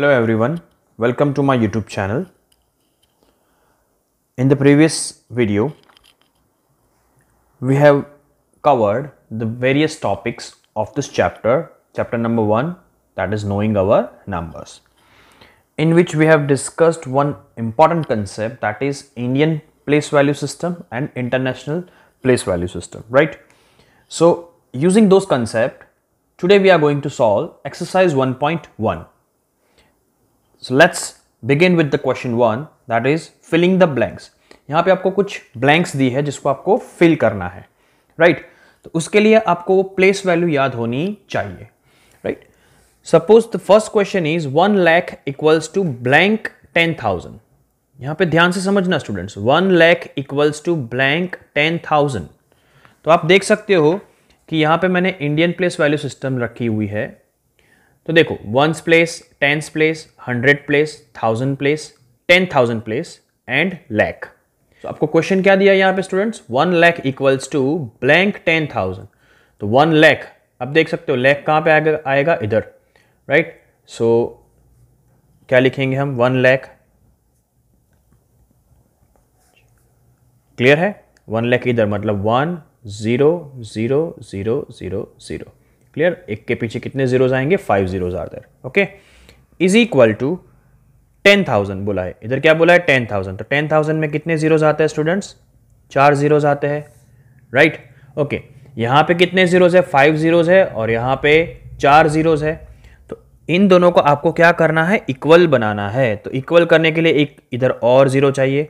Hello everyone, welcome to my YouTube channel. In the previous video, we have covered the various topics of this chapter, chapter number 1 that is knowing our numbers, in which we have discussed one important concept that is Indian place value system and international place value system, right? So using those concept, today we are going to solve exercise 1.1 so let's begin with the question one that is filling the blanks यहाँ पे आपको कुछ blanks दी है जिसको आपको fill करना है right right? तो उसके लिए आपको प्लेस वैल्यू याद होनी चाहिए right suppose the first question is one lakh equals to blank ten thousand यहाँ पे ध्यान से समझना students one lakh equals to blank ten thousand तो आप देख सकते हो कि यहाँ पे मैंने इंडियन प्लेस वैल्यू सिस्टम रखी हुई है तो देखो ones place tens place hundred place thousand place ten thousand place and lakh तो आपको क्वेश्चन क्या दिया यहाँ पे students one lakh equals to blank ten thousand तो वन लैख आप देख सकते हो लैख कहाँ पे आएगा आएगा इधर राइट सो क्या लिखेंगे हम वन लैख क्लियर है वन लैख इधर मतलब one zero zero zero zero zero clear एक के पीछे कितने जीरोज आएंगे five zeros are there okay is equal to ten thousand बोला है इधर क्या बोला है टेन थाउजेंड तो टेन थाउजेंड में कितने जीरोज आते हैं स्टूडेंट्स चार जीरोज आते हैं राइट ओके यहाँ पे कितने जीरोज है फाइव जीरोज है और यहाँ पे चार जीरोज है तो इन दोनों को आपको क्या करना है इक्वल बनाना है तो इक्वल करने के लिए एक इधर और ज़ीरो चाहिए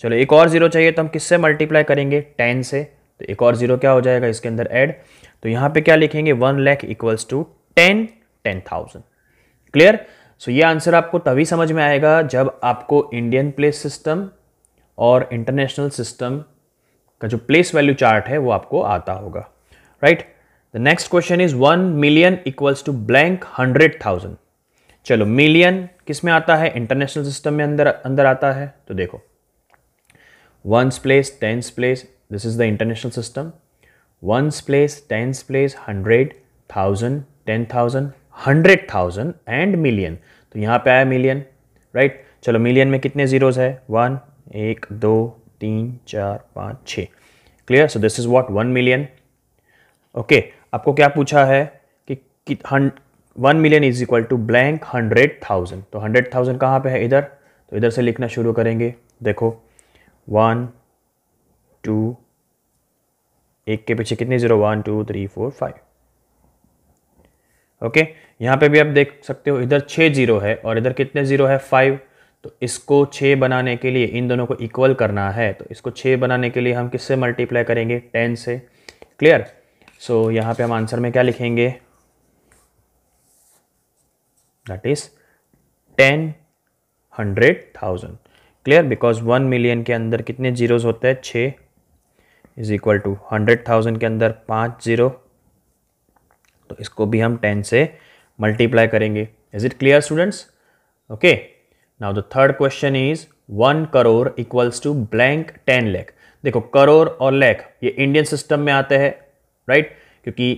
चलो एक और ज़ीरो चाहिए तो हम किससे मल्टीप्लाई करेंगे टेन से तो एक और ज़ीरो क्या हो जाएगा इसके अंदर एड तो यहाँ पे क्या लिखेंगे one lakh equals to ten ten thousand clear so ये आंसर आपको तभी समझ में आएगा जब आपको इंडियन प्लेस सिस्टम और इंटरनेशनल सिस्टम का जो प्लेस वैल्यू चार्ट है वो आपको आता होगा right the next question is one million equals to blank hundred thousand चलो मिलियन किस में आता है इंटरनेशनल सिस्टम में अंदर अंदर आता है तो देखो ones place tens place this is the international system ones place tens place hundred thousand ten thousand hundred thousand and million तो यहाँ पे आया मिलियन राइट चलो मिलियन में कितने जीरोज है वन एक दो तीन चार पाँच छ clear so this is what one million okay आपको क्या पूछा है कि one million is equal to blank hundred thousand तो हंड्रेड थाउजेंड कहाँ पर है इधर तो इधर से लिखना शुरू करेंगे देखो वन टू एक के पीछे कितने zero one two three four five okay यहाँ पे भी आप देख सकते हो इधर छः जीरो है और इधर कितने जीरो है फाइव तो इसको छः बनाने के लिए इन दोनों को इक्वल करना है तो इसको छः बनाने के लिए हम किससे मल्टीप्लाई करेंगे टेन से क्लियर सो so, यहाँ पे हम आंसर में क्या लिखेंगे that is ten hundred thousand clear because one million के अंदर कितने जीरोज़ होते हैं छः is equal to hundred thousand के अंदर पाँच जीरो तो इसको भी हम टेन से मल्टीप्लाई करेंगे is it clear students okay now the third question is one crore equals to blank ten lakh देखो करोड़ और लैख ये इंडियन सिस्टम में आते हैं राइट क्योंकि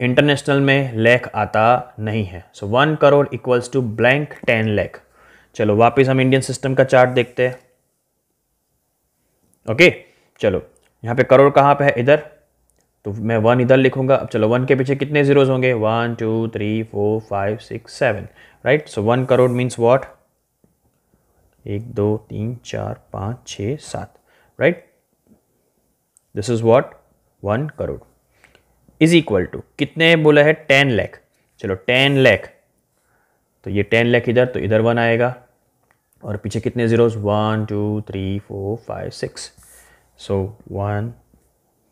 इंटरनेशनल में लैख आता नहीं है so one crore equals to blank ten lakh चलो वापस हम इंडियन सिस्टम का चार्ट देखते हैं ओके okay, चलो यहाँ पे करोड़ कहाँ पे है इधर तो मैं वन इधर लिखूंगा अब चलो वन के पीछे कितने जीरोज होंगे one two three four five six seven right so one crore means what एक दो तीन चार पाँच छ सात right this is what one crore is equal to कितने बोला है टेन लैख चलो टेन लैख तो ये टेन लैख इधर तो इधर वन आएगा और पीछे कितने zeros one two three four five six so one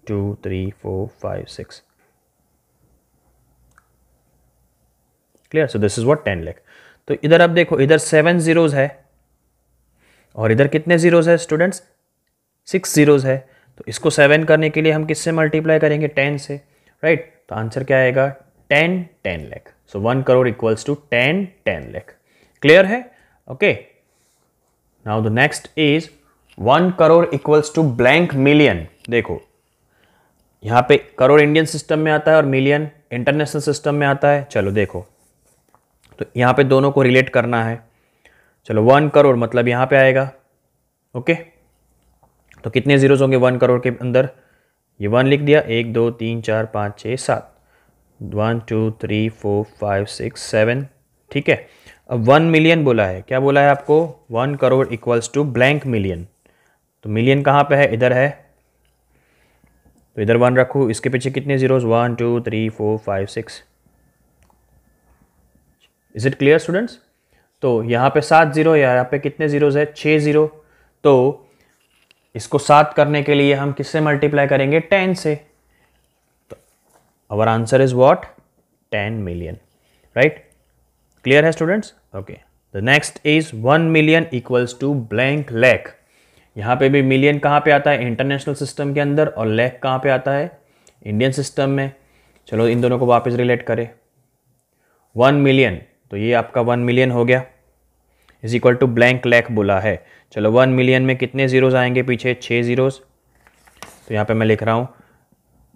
two, three, four, five, six. Clear so this is what ten lakh तो इधर आप देखो इधर सेवन जीरोज है और इधर कितने जीरोज है स्टूडेंट्स सिक्स जीरोज है तो इसको सेवन करने के लिए हम किससे मल्टीप्लाई करेंगे टेन से राइट right? तो आंसर क्या आएगा ten ten lakh so one crore equals to ten ten lakh clear है okay now the next is one crore equals to blank million देखो यहाँ पे करोड़ इंडियन सिस्टम में आता है और मिलियन इंटरनेशनल सिस्टम में आता है चलो देखो तो यहाँ पे दोनों को रिलेट करना है चलो वन करोड़ मतलब यहाँ पे आएगा ओके तो कितने जीरोज होंगे वन करोड़ के अंदर ये वन लिख दिया एक दो तीन चार पाँच छः सात one two three four five six seven ठीक है अब वन मिलियन बोला है क्या बोला है आपको one crore equals to blank million तो मिलियन कहाँ पे है इधर है तो इधर वन रखूँ इसके पीछे कितने zeros one two three four five six is it clear students तो यहाँ पे सात ज़ीरो यहाँ पे कितने ज़ीरोज़ है छः ज़ीरो तो इसको सात करने के लिए हम किससे मल्टीप्लाई करेंगे टेन से तो our answer is what ten million right clear है students okay the next is one million equals to blank lakh यहाँ पे भी मिलियन कहाँ पे आता है इंटरनेशनल सिस्टम के अंदर और लैक कहाँ पे आता है इंडियन सिस्टम में चलो इन दोनों को वापस रिलेट करें वन मिलियन तो ये आपका वन मिलियन हो गया is equal to blank lakh बोला है चलो वन मिलियन में कितने ज़ीरोज़ आएंगे पीछे छः ज़ीरोज़ तो यहाँ पे मैं लिख रहा हूँ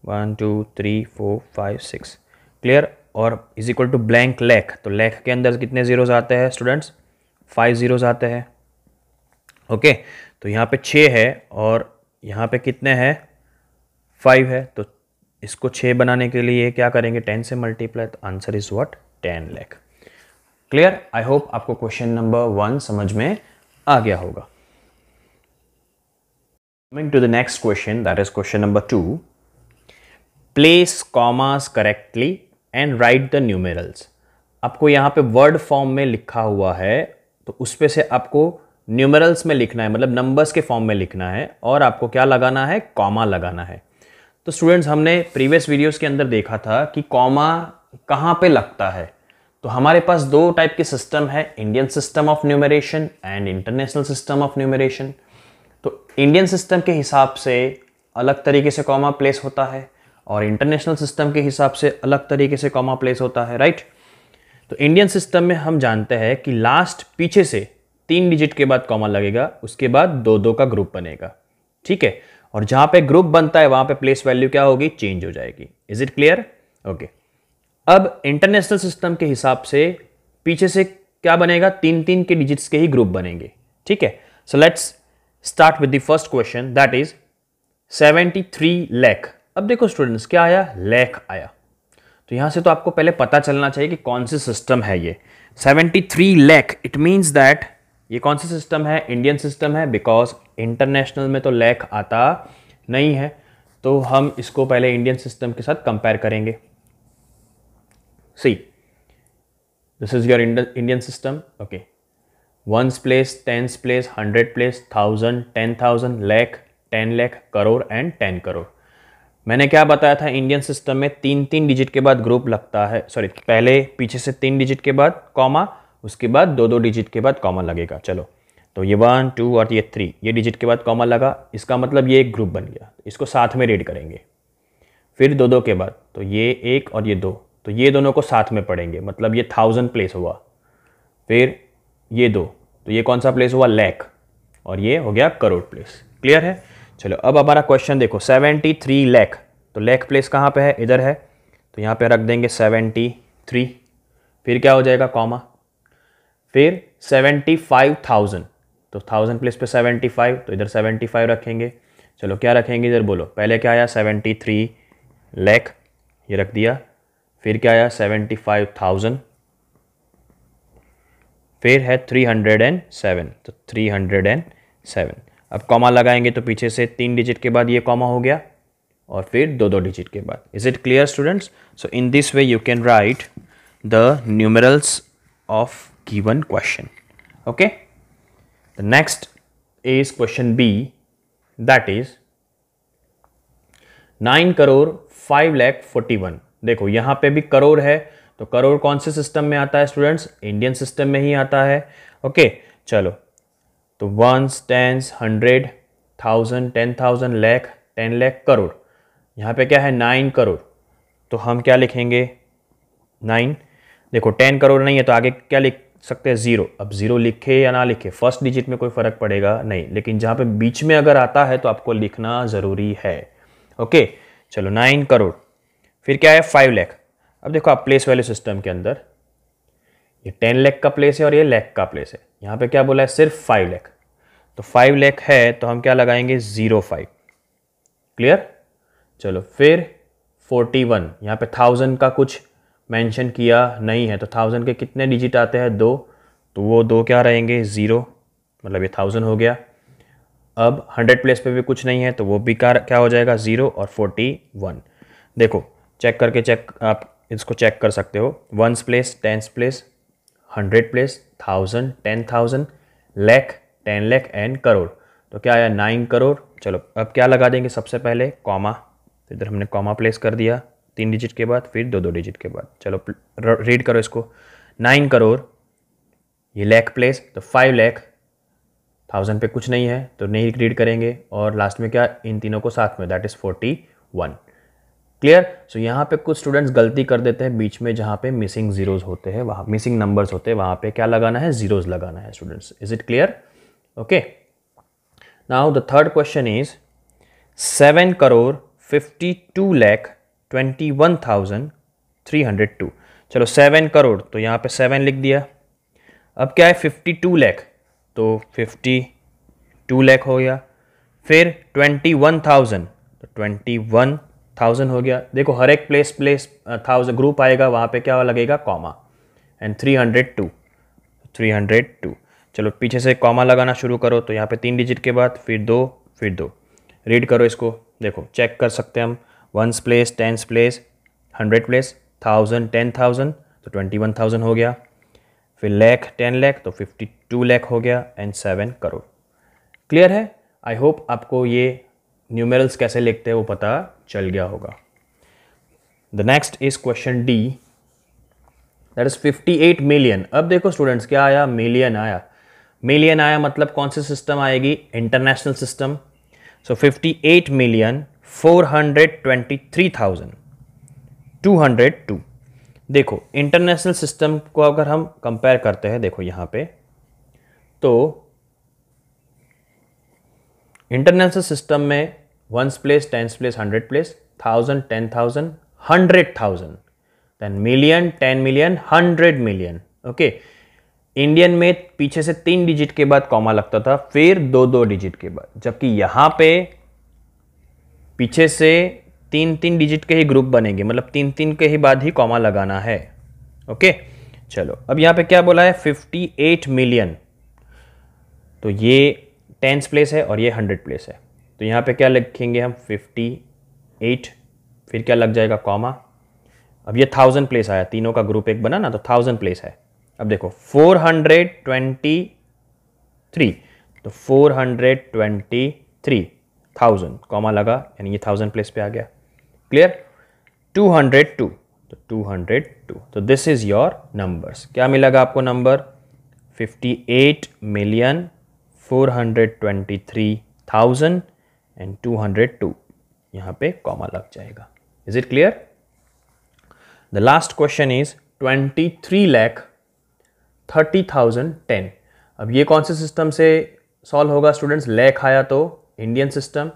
one two three four five six clear और is equal to blank lakh तो लैक के अंदर कितने ज़ीरोज़ आते हैं स्टूडेंट्स फाइव ज़ीरोज़ आते हैं ओके तो यहाँ पे छः है और यहाँ पे कितने हैं फाइव है तो इसको छः बनाने के लिए क्या करेंगे टेन से मल्टीप्लाई तो answer is what ten lakh clear I hope आपको क्वेश्चन नंबर वन समझ में आ गया होगा coming to the next question that is question number two place commas correctly and write the numerals आपको यहाँ पे वर्ड फॉर्म में लिखा हुआ है तो उस पर से आपको न्यूमरल्स में लिखना है मतलब नंबर्स के फॉर्म में लिखना है और आपको क्या लगाना है कॉमा लगाना है तो स्टूडेंट्स हमने प्रीवियस वीडियोस के अंदर देखा था कि कॉमा कहाँ पे लगता है तो हमारे पास दो टाइप के सिस्टम है Indian system of numeration and international system of numeration तो इंडियन सिस्टम के हिसाब से अलग तरीके से कॉमा प्लेस होता है और इंटरनेशनल सिस्टम के हिसाब से अलग तरीके से कॉमा प्लेस होता है राइट तो इंडियन सिस्टम में हम जानते हैं कि लास्ट पीछे से तीन डिजिट के बाद कॉमन लगेगा उसके बाद दो दो का ग्रुप बनेगा ठीक है और जहां पे ग्रुप बनता है वहां पे प्लेस वैल्यू क्या होगी चेंज हो जाएगी इज इट क्लियर ओके अब इंटरनेशनल सिस्टम के हिसाब से पीछे से क्या बनेगा तीन तीन के डिजिट्स के ही ग्रुप बनेंगे ठीक है so let's start with the first question that is 73 lakh अब देखो स्टूडेंट्स क्या आया लैख आया तो यहां से तो आपको पहले पता चलना चाहिए कि कौन सी सिस्टम है ये 73 लैख इट मींस दैट ये कौन सा सिस्टम है इंडियन सिस्टम है बिकॉज इंटरनेशनल में तो लैक आता नहीं है तो हम इसको पहले इंडियन सिस्टम के साथ कंपेयर करेंगे see this is your Indian system okay ones place tens place hundred place thousand ten thousand lakh ten lakh crore and ten crore मैंने क्या बताया था इंडियन सिस्टम में तीन तीन डिजिट के बाद ग्रुप लगता है सॉरी पहले पीछे से तीन डिजिट के बाद कॉमा उसके बाद दो दो डिजिट के बाद कॉमन लगेगा चलो तो ये वन टू और ये थ्री ये डिजिट के बाद कॉमन लगा इसका मतलब ये एक ग्रुप बन गया इसको साथ में रीड करेंगे फिर दो दो के बाद तो ये एक और ये दो तो ये दोनों को साथ में पढ़ेंगे मतलब ये थाउजेंड प्लेस हुआ फिर ये दो तो ये कौन सा प्लेस हुआ लैक और ये हो गया करोड़ प्लेस क्लियर है चलो अब हमारा क्वेश्चन देखो सेवेंटी थ्री लैख तो लैख प्लेस कहाँ पे है इधर है तो यहाँ पे रख देंगे सेवेंटी थ्री फिर क्या हो जाएगा कॉमा फिर सेवेंटी फाइव थाउजेंड तो थाउजेंड प्लेस पे सेवेंटी फाइव तो इधर सेवेंटी फाइव रखेंगे चलो क्या रखेंगे इधर बोलो पहले क्या आया सेवेंटी थ्री लैख ये रख दिया फिर क्या आया सेवेंटी फाइव थाउजेंड फिर है थ्री हंड्रेड एंड सेवन तो थ्री हंड्रेड एंड सेवन अब कॉमा लगाएंगे तो पीछे से तीन डिजिट के बाद ये कॉमा हो गया और फिर दो दो डिजिट के बाद is it clear students so in this way you can write the numerals of given question okay the next is question b that is 9 crore 5 lakh 41 देखो यहां पे भी करोड़ है तो करोड़ कौन से सिस्टम में आता है स्टूडेंट्स इंडियन सिस्टम में ही आता है ओके चलो तो ones tens hundred thousand ten thousand lakh ten lakh crore यहां पे क्या है नाइन करोड़ तो हम क्या लिखेंगे नाइन देखो टेन करोड़ नहीं है तो आगे क्या लिख सकते हैं ज़ीरो अब ज़ीरो लिखे या ना लिखे फर्स्ट डिजिट में कोई फ़र्क पड़ेगा नहीं लेकिन जहां पे बीच में अगर आता है तो आपको लिखना ज़रूरी है ओके चलो नाइन करोड़ फिर क्या है फाइव लैख अब देखो आप प्लेस वैल्यू सिस्टम के अंदर ये टेन लैख का प्लेस है और ये लैख का प्लेस है यहां पर क्या बोला है सिर्फ फाइव लैख तो फाइव लैख है तो हम क्या लगाएंगे ज़ीरो फाइव क्लियर चलो फिर फोर्टी वन यहाँ पे थाउजेंड का कुछ मेंशन किया नहीं है तो थाउजेंड के कितने डिजिट आते हैं दो तो वो दो क्या रहेंगे ज़ीरो मतलब ये थाउजेंड हो गया अब हंड्रेड प्लेस पे भी कुछ नहीं है तो वो भी क्या क्या हो जाएगा ज़ीरो और फोर्टी वन देखो चेक करके चेक आप इसको चेक कर सकते हो ones place tens place hundred place thousand ten thousand lakh ten lakh and crore तो क्या आया नाइन करोड़ चलो अब क्या लगा देंगे सबसे पहले कॉमा तो इधर हमने कॉमा प्लेस कर दिया तीन डिजिट के बाद फिर दो दो डिजिट के बाद चलो रीड करो इसको नाइन करोड़ ये लैख प्लेस तो फाइव लैख थाउजेंड पे कुछ नहीं है तो नहीं रीड करेंगे और लास्ट में क्या इन तीनों को साथ में that is forty one clear so यहाँ पे कुछ स्टूडेंट्स गलती कर देते हैं बीच में जहाँ पे मिसिंग जीरोज होते हैं वहाँ मिसिंग नंबर्स होते हैं वहाँ पे क्या लगाना है जीरोज लगाना है students is it clear okay now the third question is seven crore fifty two lakh twenty one thousand three hundred two चलो सेवन करोड़ तो यहाँ पे सेवन लिख दिया अब क्या है फिफ्टी टू लैख तो फिफ्टी टू लैख हो गया फिर ट्वेंटी वन थाउजेंड तो ट्वेंटी वन थाउजेंड हो गया देखो हर एक प्लेस प्लेस थाउजेंड ग्रुप आएगा वहाँ पे क्या लगेगा comma and three hundred two three hundred two चलो पीछे से कॉमा लगाना शुरू करो तो यहाँ पे तीन डिजिट के बाद फिर दो फिर दो रीड करो इसको देखो चेक कर सकते हैं हम ones place tens place hundred place thousand ten thousand तो ट्वेंटी वन थाउजेंड हो गया फिर लैख टेन लैख तो फिफ्टी टू लैख हो गया एंड सेवन करोड़ क्लियर है आई होप आपको ये न्यूमेरल्स कैसे लिखते हैं वो पता चल गया होगा the next is question D that is fifty eight million अब देखो स्टूडेंट्स क्या आया मिलियन आया मिलियन आया मतलब कौन सी सिस्टम आएगी international system so fifty eight million four hundred twenty three thousand two hundred two देखो इंटरनेशनल सिस्टम को अगर हम कंपेयर करते हैं देखो यहाँ पे तो इंटरनेशनल सिस्टम में ones place tens place hundred place thousand ten thousand hundred thousand then million ten million hundred million okay Indian में पीछे से तीन डिजिट के बाद कॉमा लगता था फिर दो दो डिजिट के बाद जबकि यहाँ पे पीछे से तीन तीन डिजिट के ही ग्रुप बनेंगे मतलब तीन तीन के ही बाद ही कॉमा लगाना है ओके चलो अब यहाँ पे क्या बोला है 58 मिलियन तो ये टेंस प्लेस है और ये हंड्रेड प्लेस है तो यहाँ पे क्या लिखेंगे हम 58 फिर क्या लग जाएगा कॉमा अब ये थाउजेंड प्लेस आया तीनों का ग्रुप एक बना ना तो थाउजेंड प्लेस है अब देखो 423 तो 423 थाउजेंड कॉमा लगा यानी ये थाउजेंड प्लेस पे आ गया क्लियर टू हंड्रेड टू तो टू हंड्रेड टू तो दिस इज़ योर नंबर्स क्या मिलेगा आपको number fifty eight million four hundred twenty three thousand and two hundred two यहाँ पे कॉमा लग जाएगा is it clear the last question is twenty three lakh thirty thousand ten अब ये कौन से सिस्टम से सॉल्व होगा स्टूडेंट्स लैख आया तो इंडियन सिस्टम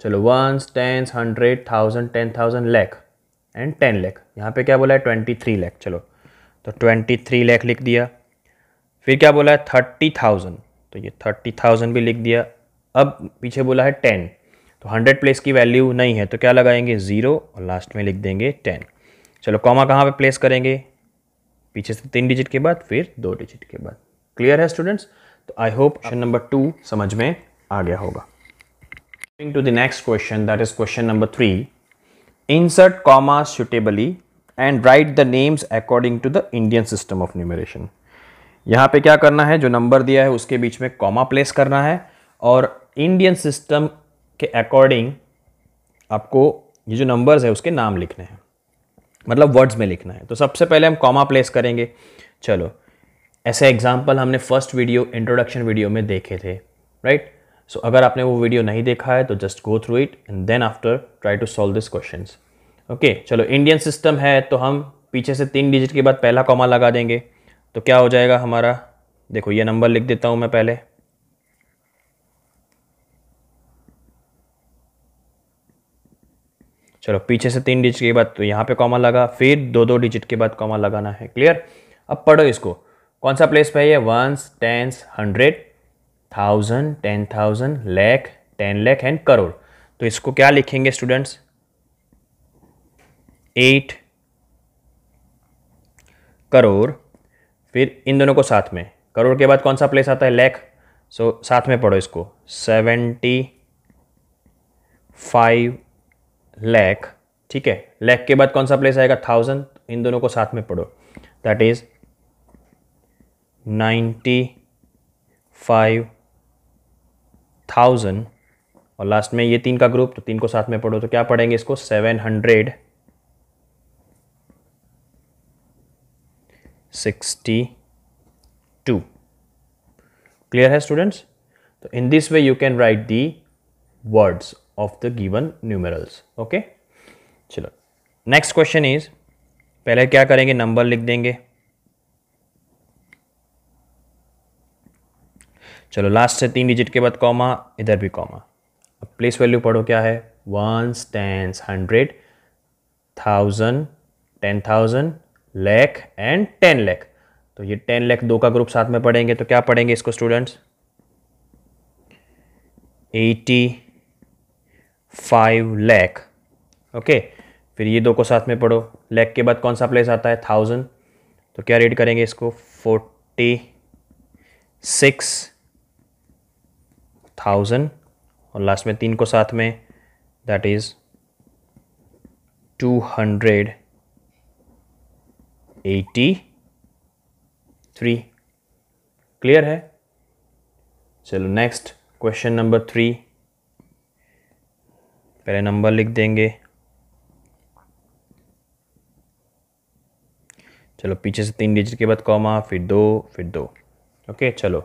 चलो ones tens hundred thousand ten thousand lakh and ten lakh यहाँ पे क्या बोला है ट्वेंटी थ्री लैख चलो तो ट्वेंटी थ्री लैख लिख दिया फिर क्या बोला है थर्टी थाउजेंड तो ये थर्टी थाउजेंड भी लिख दिया अब पीछे बोला है टेन तो हंड्रेड प्लेस की वैल्यू नहीं है तो क्या लगाएंगे ज़ीरो और लास्ट में लिख देंगे टेन चलो कॉमा कहाँ पे प्लेस करेंगे पीछे से तीन डिजिट के बाद फिर दो डिजिट के बाद क्लियर है स्टूडेंट्स तो I hope option number two समझ में आ गया होगा to the next question that is question number 3 insert comma suitably and write the names according to the indian system of numeration यहाँ पे क्या करना है जो नंबर दिया है उसके बीच में कॉमा प्लेस करना है और इंडियन सिस्टम के अकॉर्डिंग आपको ये जो नंबर्स है उसके नाम लिखने हैं मतलब वर्ड्स में लिखना है तो सबसे पहले हम कॉमा प्लेस करेंगे चलो ऐसे एग्जांपल हमने फर्स्ट वीडियो इंट्रोडक्शन वीडियो में देखे थे राइट सो so, अगर आपने वो वीडियो नहीं देखा है तो just go through it and then after try to solve this question okay चलो इंडियन सिस्टम है तो हम पीछे से तीन डिजिट के बाद पहला कॉमा लगा देंगे तो क्या हो जाएगा हमारा देखो ये नंबर लिख देता हूँ मैं पहले चलो पीछे से तीन डिजिट के बाद तो यहाँ पे कॉमा लगा फिर दो दो डिजिट के बाद कॉमा लगाना है क्लियर अब पढ़ो इसको कौन सा प्लेस पे है ones tens hundred thousand ten thousand lakh ten lakh and crore तो इसको क्या लिखेंगे स्टूडेंट्स एट करोड़ फिर इन दोनों को साथ में करोड़ के बाद कौन सा प्लेस आता है लैख सो so, साथ में पढ़ो इसको सेवेंटी फाइव लैख ठीक है लैख के बाद कौन सा प्लेस आएगा थाउजेंड इन दोनों को साथ में पढ़ो that is ninety five thousand और लास्ट में ये तीन का ग्रुप तो तीन को साथ में पढ़ो तो क्या पढ़ेंगे इसको seven hundred sixty two clear है स्टूडेंट्स तो in this way you can write the words of the given numerals okay चलो नेक्स्ट क्वेश्चन इज पहले क्या करेंगे नंबर लिख देंगे चलो लास्ट से तीन डिजिट के बाद कॉमा इधर भी कॉमा अब प्लेस वैल्यू पढ़ो क्या है ones tens hundred thousand ten thousand lakh and ten lakh तो ये टेन लैख दो का ग्रुप साथ में पढ़ेंगे तो क्या पढ़ेंगे इसको students eighty five lakh okay फिर ये दो को साथ में पढ़ो लैख के बाद कौन सा प्लेस आता है थाउजेंड तो क्या रीड करेंगे इसको फोर्टी सिक्स थाउजेंड और लास्ट में तीन को साथ में that is two hundred eighty three clear है चलो नेक्स्ट क्वेश्चन नंबर थ्री पहले नंबर लिख देंगे चलो पीछे से तीन डिजिट के बाद कॉमा फिर दो फिर दो ओके चलो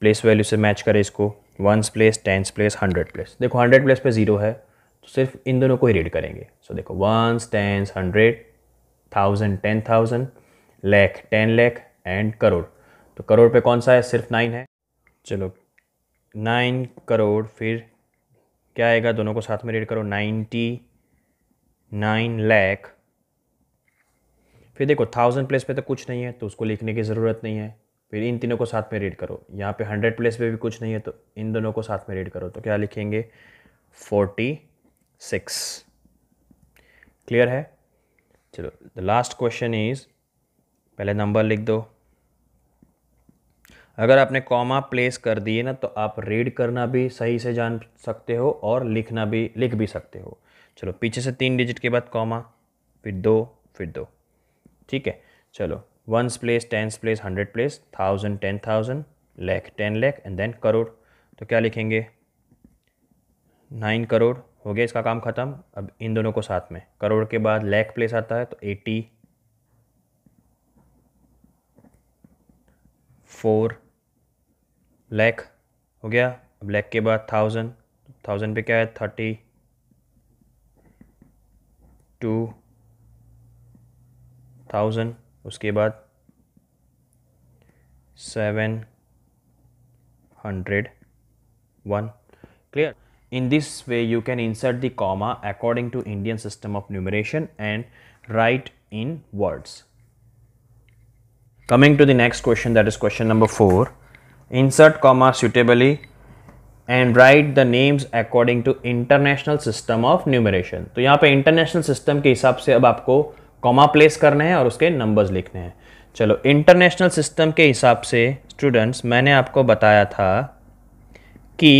प्लेस वैल्यू से मैच करें इसको ones place tens place hundred place देखो हंड्रेड प्लेस पे ज़ीरो है तो सिर्फ इन दोनों को ही रीड करेंगे सो so, देखो ones tens hundred thousand ten thousand lakh ten lakh and crore तो करोड़ पे कौन सा है सिर्फ नाइन है चलो नाइन करोड़ फिर क्या आएगा दोनों को साथ में रीड करो नाइन्टी नाइन लैख फिर देखो थाउजेंड प्लेस पे तो कुछ नहीं है तो उसको लिखने की ज़रूरत नहीं है फिर इन तीनों को साथ में रीड करो यहाँ पे हंड्रेड प्लेस पे भी कुछ नहीं है तो इन दोनों को साथ में रीड करो तो क्या लिखेंगे फोर्टी सिक्स क्लियर है चलो द लास्ट क्वेश्चन इज पहले नंबर लिख दो अगर आपने कॉमा प्लेस कर दिए ना तो आप रीड करना भी सही से जान सकते हो और लिखना भी लिख भी सकते हो चलो पीछे से तीन डिजिट के बाद कॉमा फिर दो फिर दो ठीक है चलो ones place tens place hundred place thousand ten thousand lakh ten lakh and then crore तो क्या लिखेंगे नाइन करोड़ हो गया इसका काम ख़त्म अब इन दोनों को साथ में करोड़ के बाद लैख प्लेस आता है तो एटी फोर लैख हो गया अब लैख के बाद थाउजेंड थाउजेंड पे क्या है थर्टी टू थाउजेंड उसके बाद seven hundred one clear in this way you can insert the comma according to Indian system of numeration and write in words coming to the next question that is question number four insert comma suitably and write the names according to international system of numeration तो यहाँ पे international system के हिसाब से अब आपको comma place करने हैं और उसके नंबर्स लिखने हैं चलो इंटरनेशनल सिस्टम के हिसाब से स्टूडेंट्स मैंने आपको बताया था कि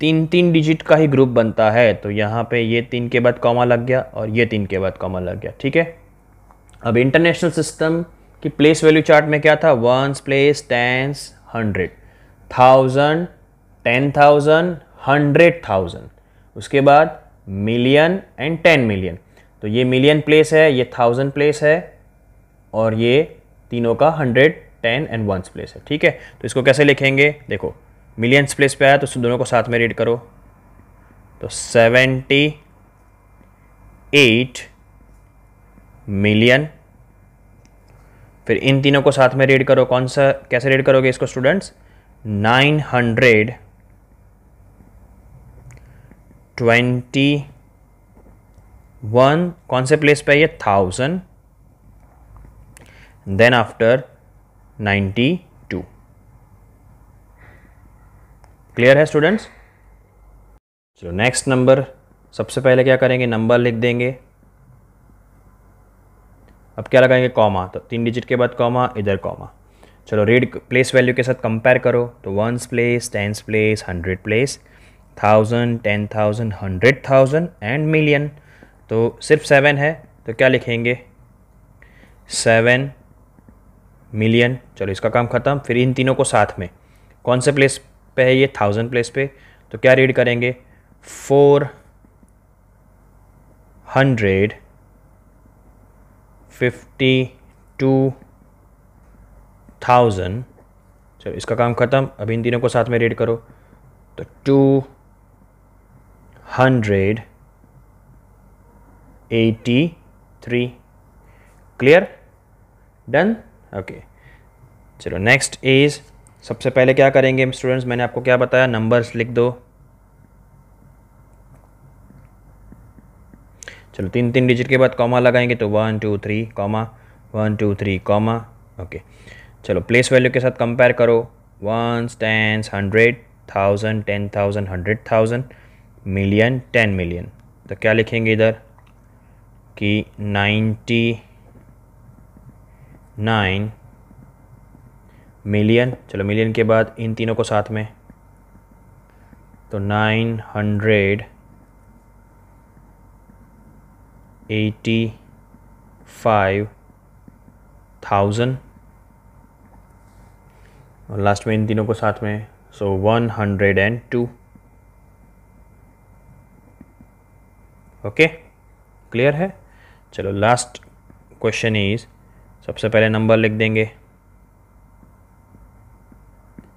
तीन तीन डिजिट का ही ग्रुप बनता है तो यहाँ पे ये तीन के बाद कॉमा लग गया और ये तीन के बाद कॉमा लग गया ठीक है अब इंटरनेशनल सिस्टम की प्लेस वैल्यू चार्ट में क्या था ones place tens hundred thousand ten thousand hundred thousand उसके बाद मिलियन एंड टेन मिलियन तो ये मिलियन प्लेस है ये थाउजेंड प्लेस है और ये तीनों का hundred ten and ones place है ठीक है तो इसको कैसे लिखेंगे देखो मिलियंस प्लेस पे आया तो दोनों को साथ में रीड करो तो सेवेंटी एट मिलियन फिर इन तीनों को साथ में रीड करो कौन सा कैसे रीड करोगे इसको students nine hundred twenty one कौन से प्लेस पे है ये thousand then after ninety two clear है स्टूडेंट्स चलो नेक्स्ट नंबर सबसे पहले क्या करेंगे नंबर लिख देंगे अब क्या लगाएंगे कॉमा तो तीन डिजिट के बाद कॉमा इधर कॉमा चलो रीड प्लेस वैल्यू के साथ कंपेयर करो तो ones place tens place hundred place thousand ten thousand hundred thousand and million तो सिर्फ सेवन है तो क्या लिखेंगे सेवन मिलियन चलो इसका काम ख़त्म फिर इन तीनों को साथ में कौन से प्लेस पे है ये थाउजेंड प्लेस पे तो क्या रीड करेंगे four hundred fifty two thousand चलो इसका काम ख़त्म अब इन तीनों को साथ में रीड करो तो two hundred 83 clear done okay चलो नेक्स्ट इज सबसे पहले क्या करेंगे स्टूडेंट्स मैंने आपको क्या बताया नंबर्स लिख दो चलो तीन तीन डिजिट के बाद कॉमा लगाएंगे तो one two three comma one two three comma okay चलो प्लेस वैल्यू के साथ कंपेयर करो ones tens hundred thousand ten thousand hundred thousand million ten million तो क्या लिखेंगे इधर कि नाइन्टी नाइन मिलियन चलो मिलियन के बाद इन तीनों को साथ में तो nine hundred eighty five thousand और लास्ट में इन तीनों को साथ में so one hundred and two okay clear है चलो लास्ट क्वेश्चन इज सबसे पहले नंबर लिख देंगे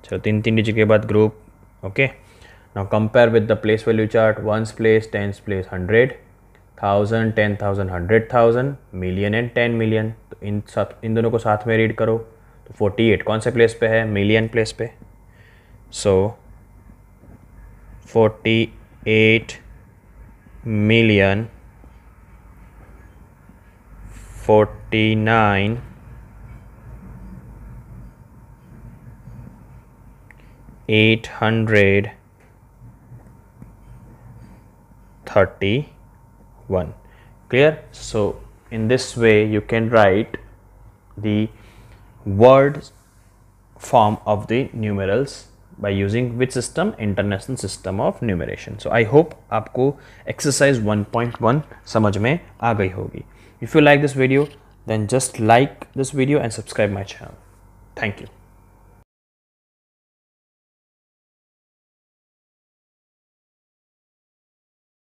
चलो तीन तीन डिजिट के बाद group okay now compare with the place value chart ones place tens place hundred thousand ten thousand hundred thousand million and ten million तो इन सब इन दोनों को साथ में रीड करो तो फोर्टी एट कौन से प्लेस पे है मिलियन प्लेस पे so forty eight million forty nine eight hundred thirty one clear so in this way you can write the word form of the numerals by using which system international system of numeration so i hope aapko exercise 1.1 samajh mein aa gayi hogi If you like this video, then just like this video and subscribe my channel. Thank you.